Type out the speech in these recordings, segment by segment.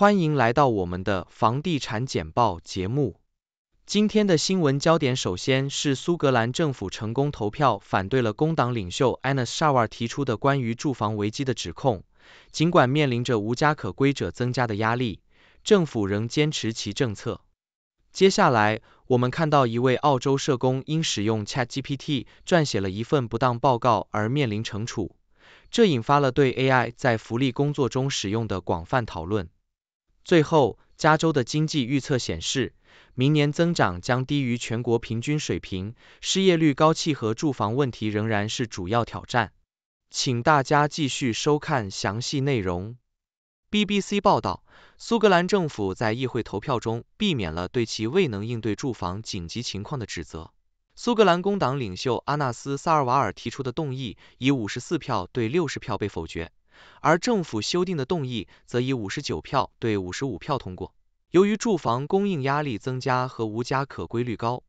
欢迎来到我们的房地产简报节目。今天的新闻焦点首先是苏格兰政府成功投票反对了工党领袖安妮·沙瓦提出的关于住房危机的指控，尽管面临着无家可归者增加的压力，政府仍坚持其政策。接下来，我们看到一位澳洲社工因使用 ChatGPT 撰写了一份不当报告而面临惩处，这引发了对 AI 在福利工作中使用的广泛讨论。最后，加州的经济预测显示，明年增长将低于全国平均水平，失业率高企和住房问题仍然是主要挑战。请大家继续收看详细内容。BBC 报道，苏格兰政府在议会投票中避免了对其未能应对住房紧急情况的指责。苏格兰工党领袖阿纳斯·萨尔瓦尔提出的动议以五十四票对六十票被否决。而政府修订的动议则以五十九票对五十五票通过。由于住房供应压力增加和无家可归率高，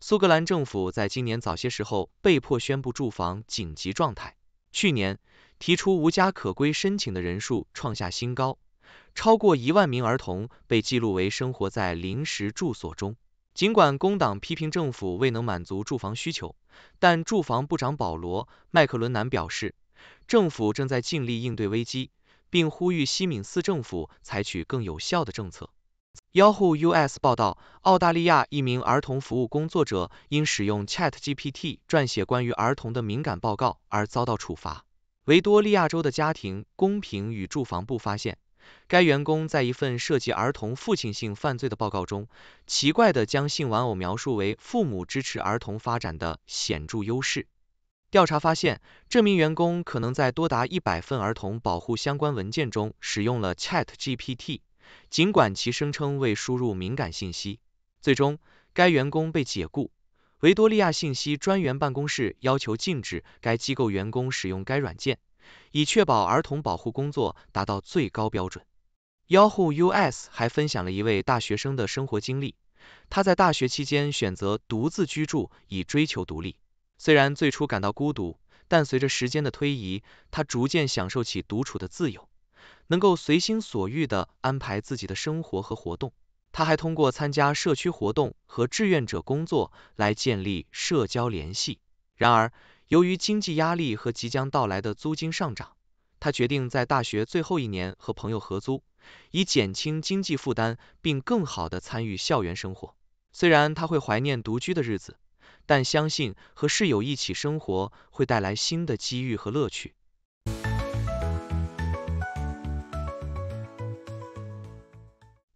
苏格兰政府在今年早些时候被迫宣布住房紧急状态。去年提出无家可归申请的人数创下新高，超过一万名儿童被记录为生活在临时住所中。尽管工党批评政府未能满足住房需求，但住房部长保罗·麦克伦南表示。政府正在尽力应对危机，并呼吁西敏寺政府采取更有效的政策。Yahoo US 报道，澳大利亚一名儿童服务工作者因使用 Chat GPT 撰写关于儿童的敏感报告而遭到处罚。维多利亚州的家庭公平与住房部发现，该员工在一份涉及儿童父亲性犯罪的报告中，奇怪的将性玩偶描述为父母支持儿童发展的显著优势。调查发现，这名员工可能在多达一百份儿童保护相关文件中使用了 Chat GPT，尽管其声称未输入敏感信息。最终，该员工被解雇。维多利亚信息专员办公室要求禁止该机构员工使用该软件，以确保儿童保护工作达到最高标准。Yahoo US 还分享了一位大学生的生活经历，他在大学期间选择独自居住，以追求独立。虽然最初感到孤独，但随着时间的推移，他逐渐享受起独处的自由，能够随心所欲的安排自己的生活和活动。他还通过参加社区活动和志愿者工作来建立社交联系。然而，由于经济压力和即将到来的租金上涨，他决定在大学最后一年和朋友合租，以减轻经济负担并更好的参与校园生活。虽然他会怀念独居的日子。但相信和室友一起生活会带来新的机遇和乐趣。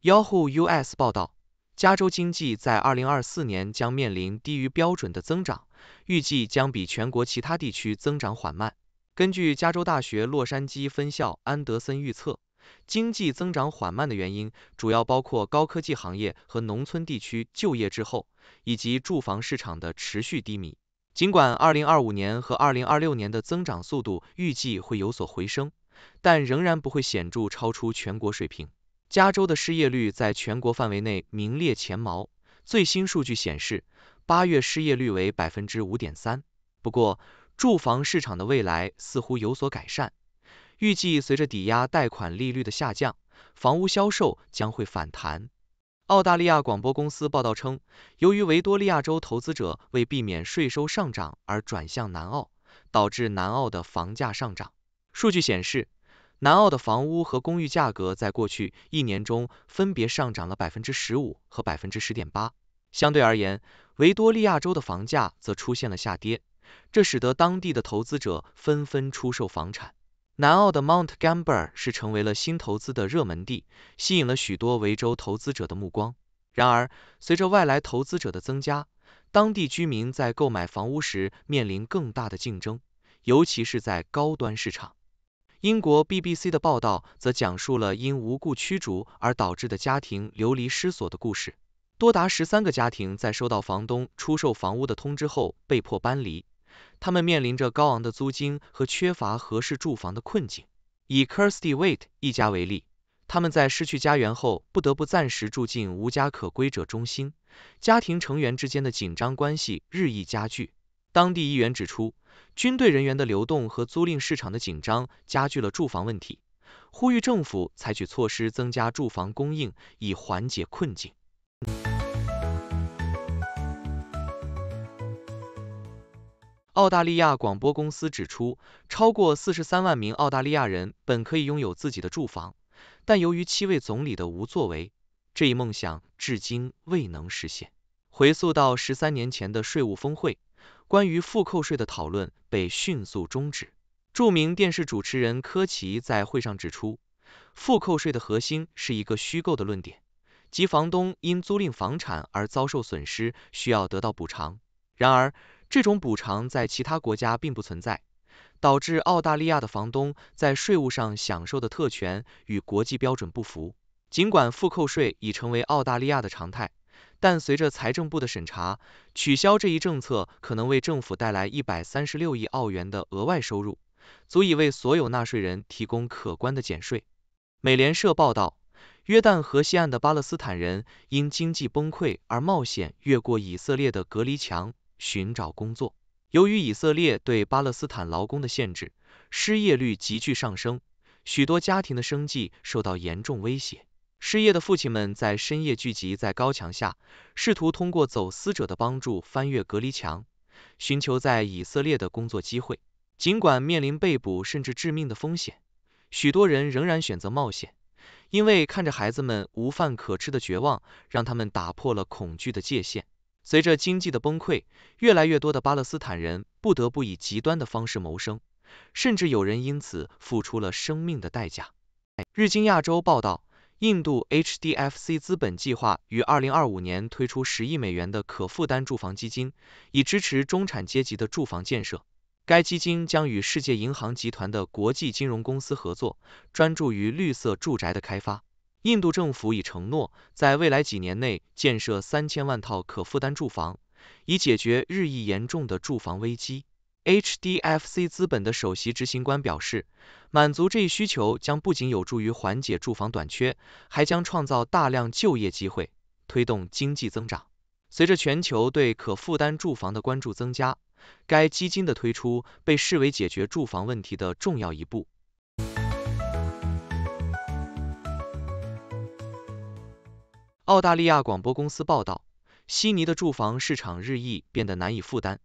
Yahoo US 报道，加州经济在二零二四年将面临低于标准的增长，预计将比全国其他地区增长缓慢。根据加州大学洛杉矶分校安德森预测。经济增长缓慢的原因主要包括高科技行业和农村地区就业滞后，以及住房市场的持续低迷。尽管2025年和2026年的增长速度预计会有所回升，但仍然不会显著超出全国水平。加州的失业率在全国范围内名列前茅。最新数据显示，八月失业率为百分之五点三。不过，住房市场的未来似乎有所改善。预计随着抵押贷款利率的下降，房屋销售将会反弹。澳大利亚广播公司报道称，由于维多利亚州投资者为避免税收上涨而转向南澳，导致南澳的房价上涨。数据显示，南澳的房屋和公寓价格在过去一年中分别上涨了百分之十五和百分之十点八。相对而言，维多利亚州的房价则出现了下跌，这使得当地的投资者纷纷出售房产。南澳的 Mount Gambier 是成为了新投资的热门地，吸引了许多维州投资者的目光。然而，随着外来投资者的增加，当地居民在购买房屋时面临更大的竞争，尤其是在高端市场。英国 BBC 的报道则讲述了因无故驱逐而导致的家庭流离失所的故事，多达十三个家庭在收到房东出售房屋的通知后被迫搬离。他们面临着高昂的租金和缺乏合适住房的困境。以 Kirsty Wait 一家为例，他们在失去家园后，不得不暂时住进无家可归者中心。家庭成员之间的紧张关系日益加剧。当地议员指出，军队人员的流动和租赁市场的紧张加剧了住房问题，呼吁政府采取措施增加住房供应，以缓解困境。澳大利亚广播公司指出，超过四十三万名澳大利亚人本可以拥有自己的住房，但由于七位总理的无作为，这一梦想至今未能实现。回溯到十三年前的税务峰会，关于复扣税的讨论被迅速终止。著名电视主持人科奇在会上指出，复扣税的核心是一个虚构的论点，即房东因租赁房产而遭受损失需要得到补偿。然而，这种补偿在其他国家并不存在，导致澳大利亚的房东在税务上享受的特权与国际标准不符。尽管复扣税已成为澳大利亚的常态，但随着财政部的审查，取消这一政策可能为政府带来一百三十六亿澳元的额外收入，足以为所有纳税人提供可观的减税。美联社报道，约旦河西岸的巴勒斯坦人因经济崩溃而冒险越过以色列的隔离墙。寻找工作。由于以色列对巴勒斯坦劳工的限制，失业率急剧上升，许多家庭的生计受到严重威胁。失业的父亲们在深夜聚集在高墙下，试图通过走私者的帮助翻越隔离墙，寻求在以色列的工作机会。尽管面临被捕甚至致命的风险，许多人仍然选择冒险，因为看着孩子们无饭可吃的绝望，让他们打破了恐惧的界限。随着经济的崩溃，越来越多的巴勒斯坦人不得不以极端的方式谋生，甚至有人因此付出了生命的代价。日经亚洲报道，印度 HDFC 资本计划于二零二五年推出十亿美元的可负担住房基金，以支持中产阶级的住房建设。该基金将与世界银行集团的国际金融公司合作，专注于绿色住宅的开发。印度政府已承诺在未来几年内建设三千万套可负担住房，以解决日益严重的住房危机。HDFC 资本的首席执行官表示，满足这一需求将不仅有助于缓解住房短缺，还将创造大量就业机会，推动经济增长。随着全球对可负担住房的关注增加，该基金的推出被视为解决住房问题的重要一步。澳大利亚广播公司报道，悉尼的住房市场日益变得难以负担，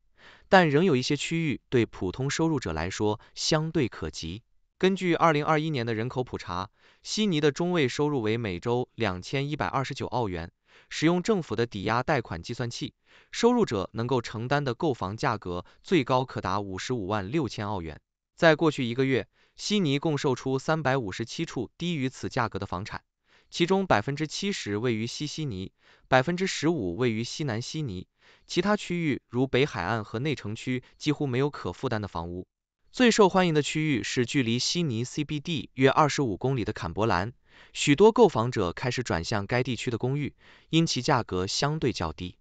但仍有一些区域对普通收入者来说相对可及。根据二零二一年的人口普查，悉尼的中位收入为每周两千一百二十九澳元。使用政府的抵押贷款计算器，收入者能够承担的购房价格最高可达五十五万六千澳元。在过去一个月，悉尼共售出三百五十七处低于此价格的房产。其中百分之七十位于西悉尼，百分之十五位于西南悉尼，其他区域如北海岸和内城区几乎没有可负担的房屋。最受欢迎的区域是距离悉尼 CBD 约二十五公里的坎伯兰，许多购房者开始转向该地区的公寓，因其价格相对较低。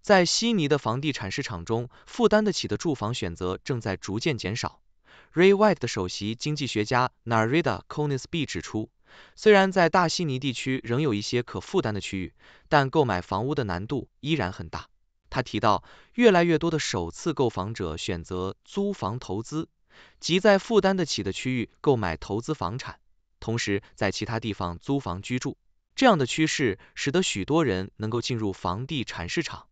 在悉尼的房地产市场中，负担得起的住房选择正在逐渐减少。Ray White 的首席经济学家 n a r i d a Conisbee 指出。虽然在大悉尼地区仍有一些可负担的区域，但购买房屋的难度依然很大。他提到，越来越多的首次购房者选择租房投资，即在负担得起的区域购买投资房产，同时在其他地方租房居住。这样的趋势使得许多人能够进入房地产市场，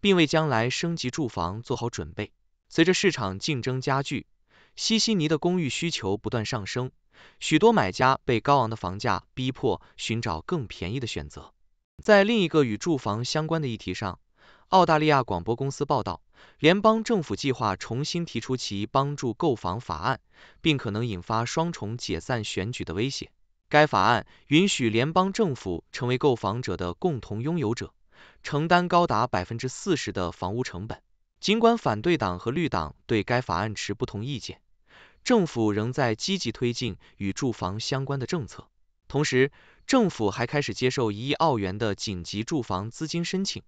并为将来升级住房做好准备。随着市场竞争加剧，悉尼的公寓需求不断上升。许多买家被高昂的房价逼迫寻找更便宜的选择。在另一个与住房相关的议题上，澳大利亚广播公司报道，联邦政府计划重新提出其帮助购房法案，并可能引发双重解散选举的威胁。该法案允许联邦政府成为购房者的共同拥有者，承担高达百分之四十的房屋成本。尽管反对党和绿党对该法案持不同意见。政府仍在积极推进与住房相关的政策，同时，政府还开始接受一亿澳元的紧急住房资金申请，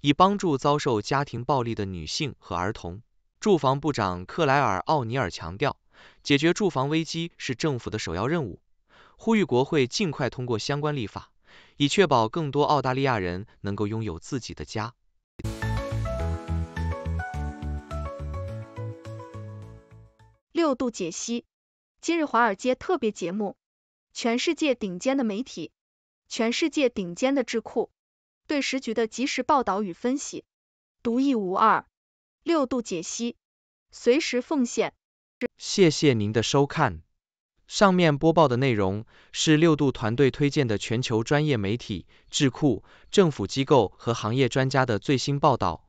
以帮助遭受家庭暴力的女性和儿童。住房部长克莱尔·奥尼尔强调，解决住房危机是政府的首要任务，呼吁国会尽快通过相关立法，以确保更多澳大利亚人能够拥有自己的家。六度解析今日华尔街特别节目，全世界顶尖的媒体，全世界顶尖的智库对时局的及时报道与分析，独一无二。六度解析，随时奉献。谢谢您的收看。上面播报的内容是六度团队推荐的全球专业媒体、智库、政府机构和行业专家的最新报道。